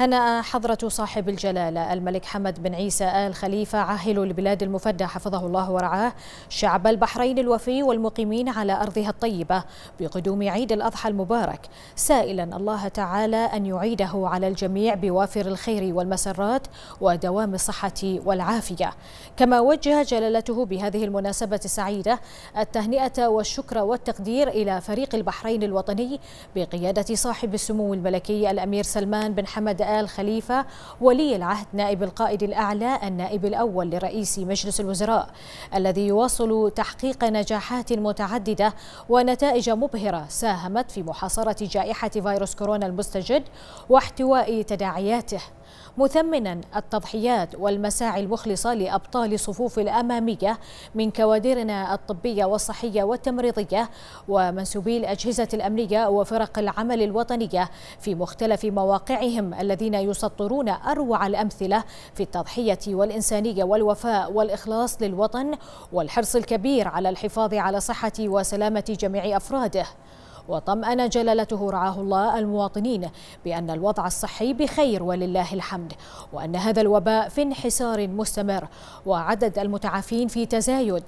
هنأ حضرة صاحب الجلالة الملك حمد بن عيسى آل خليفة عاهل البلاد المفدى حفظه الله ورعاه شعب البحرين الوفي والمقيمين على أرضها الطيبة بقدوم عيد الأضحى المبارك سائلا الله تعالى أن يعيده على الجميع بوافر الخير والمسرات ودوام الصحة والعافية كما وجه جلالته بهذه المناسبة السعيدة التهنئة والشكر والتقدير إلى فريق البحرين الوطني بقيادة صاحب السمو الملكي الأمير سلمان بن حمد آل خليفة ولي العهد نائب القائد الأعلى النائب الأول لرئيس مجلس الوزراء الذي يواصل تحقيق نجاحات متعددة ونتائج مبهرة ساهمت في محاصرة جائحة فيروس كورونا المستجد واحتواء تداعياته مثمنا التضحيات والمساعي المخلصة لأبطال صفوف الأمامية من كوادرنا الطبية والصحية والتمريضية ومنسوبي الأجهزة الأمنية وفرق العمل الوطنية في مختلف مواقعهم الذي الذين يسطرون أروع الأمثلة في التضحية والإنسانية والوفاء والإخلاص للوطن والحرص الكبير على الحفاظ على صحة وسلامة جميع أفراده وطمأن جلالته رعاه الله المواطنين بأن الوضع الصحي بخير ولله الحمد وأن هذا الوباء في انحسار مستمر وعدد المتعافين في تزايد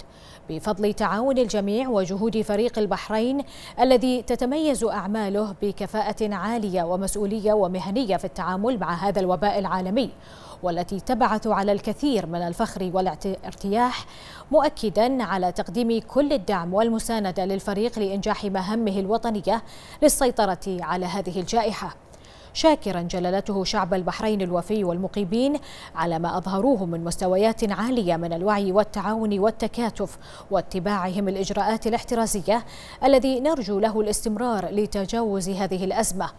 بفضل تعاون الجميع وجهود فريق البحرين الذي تتميز أعماله بكفاءة عالية ومسؤولية ومهنية في التعامل مع هذا الوباء العالمي والتي تبعث على الكثير من الفخر والارتياح مؤكدا على تقديم كل الدعم والمساندة للفريق لإنجاح مهامه الوطنية للسيطرة على هذه الجائحة شاكرا جلالته شعب البحرين الوفي والمقيمين على ما أظهروه من مستويات عالية من الوعي والتعاون والتكاتف واتباعهم الإجراءات الاحترازية الذي نرجو له الاستمرار لتجاوز هذه الأزمة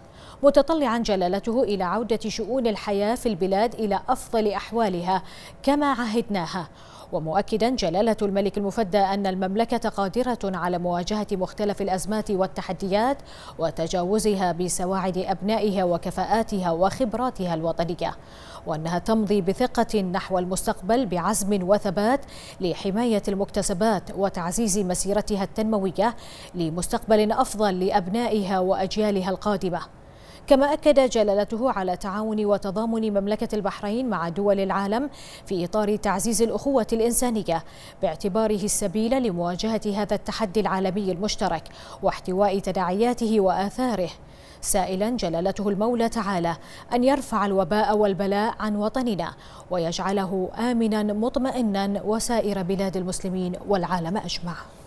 متطلعا جلالته إلى عودة شؤون الحياة في البلاد إلى أفضل أحوالها كما عهدناها ومؤكدا جلالة الملك المفدى أن المملكة قادرة على مواجهة مختلف الأزمات والتحديات وتجاوزها بسواعد أبنائها وكفاءاتها وخبراتها الوطنية وأنها تمضي بثقة نحو المستقبل بعزم وثبات لحماية المكتسبات وتعزيز مسيرتها التنموية لمستقبل أفضل لأبنائها وأجيالها القادمة كما أكد جلالته على تعاون وتضامن مملكة البحرين مع دول العالم في إطار تعزيز الأخوة الإنسانية باعتباره السبيل لمواجهة هذا التحدي العالمي المشترك واحتواء تداعياته وآثاره سائلا جلالته المولى تعالى ان يرفع الوباء والبلاء عن وطننا ويجعله امنا مطمئنا وسائر بلاد المسلمين والعالم اجمع